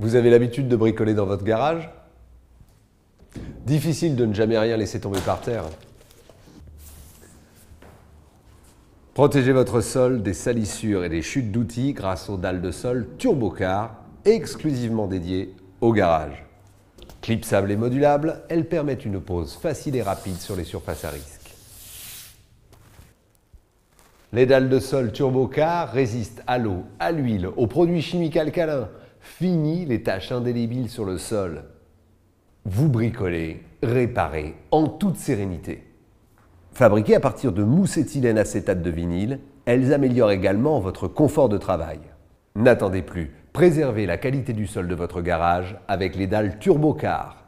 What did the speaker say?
Vous avez l'habitude de bricoler dans votre garage Difficile de ne jamais rien laisser tomber par terre. Protégez votre sol des salissures et des chutes d'outils grâce aux dalles de sol TurboCar, exclusivement dédiées au garage. Clipsables et modulables, elles permettent une pose facile et rapide sur les surfaces à risque. Les dalles de sol TurboCar résistent à l'eau, à l'huile, aux produits chimiques alcalins, Fini les tâches indélébiles sur le sol. Vous bricolez, réparez en toute sérénité. Fabriquées à partir de mousse éthylène acétate de vinyle, elles améliorent également votre confort de travail. N'attendez plus, préservez la qualité du sol de votre garage avec les dalles TurboCar.